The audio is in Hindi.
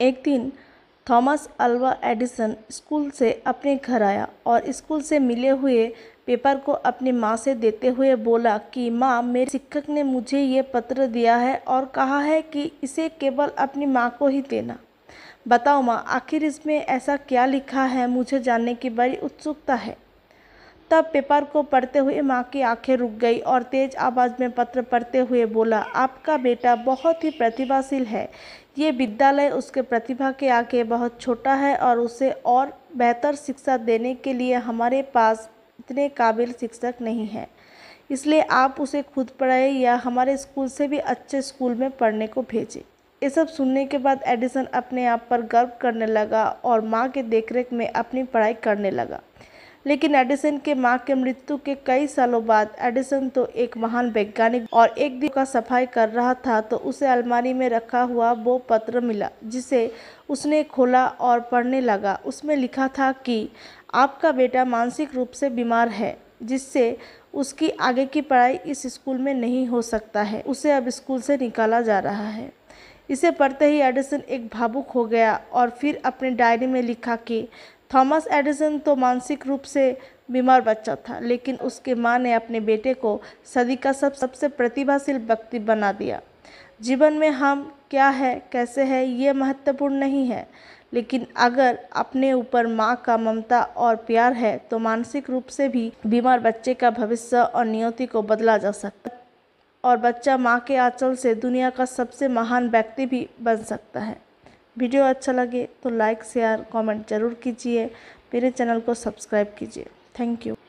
एक दिन थॉमस अल्वा एडिसन स्कूल से अपने घर आया और स्कूल से मिले हुए पेपर को अपनी माँ से देते हुए बोला कि माँ मेरे शिक्षक ने मुझे ये पत्र दिया है और कहा है कि इसे केवल अपनी माँ को ही देना बताओ माँ आखिर इसमें ऐसा क्या लिखा है मुझे जानने की बड़ी उत्सुकता है तब पेपर को पढ़ते हुए माँ की आंखें रुक गई और तेज आवाज़ में पत्र पढ़ते हुए बोला आपका बेटा बहुत ही प्रतिभाशील है ये विद्यालय उसके प्रतिभा के आगे बहुत छोटा है और उसे और बेहतर शिक्षा देने के लिए हमारे पास इतने काबिल शिक्षक नहीं हैं इसलिए आप उसे खुद पढ़ाएं या हमारे स्कूल से भी अच्छे स्कूल में पढ़ने को भेजें ये सब सुनने के बाद एडिसन अपने आप पर गर्व करने लगा और माँ के देखरेख में अपनी पढ़ाई करने लगा लेकिन एडिसन के मां के मृत्यु के कई सालों बाद एडिसन तो एक महान वैज्ञानिक और एक दिन का सफाई कर रहा था तो उसे अलमारी में रखा हुआ वो पत्र मिला जिसे उसने खोला और पढ़ने लगा उसमें लिखा था कि आपका बेटा मानसिक रूप से बीमार है जिससे उसकी आगे की पढ़ाई इस स्कूल में नहीं हो सकता है उसे अब स्कूल से निकाला जा रहा है इसे पढ़ते ही एडिसन एक भावुक हो गया और फिर अपने डायरी में लिखा कि थॉमस एडिसन तो मानसिक रूप से बीमार बच्चा था लेकिन उसके माँ ने अपने बेटे को सदी का सब सबसे प्रतिभाशील व्यक्ति बना दिया जीवन में हम क्या है कैसे है ये महत्वपूर्ण नहीं है लेकिन अगर अपने ऊपर माँ का ममता और प्यार है तो मानसिक रूप से भी बीमार बच्चे का भविष्य और नियति को बदला जा सकता है और बच्चा माँ के आंचल से दुनिया का सबसे महान व्यक्ति भी बन सकता है वीडियो अच्छा लगे तो लाइक शेयर कमेंट ज़रूर कीजिए मेरे चैनल को सब्सक्राइब कीजिए थैंक यू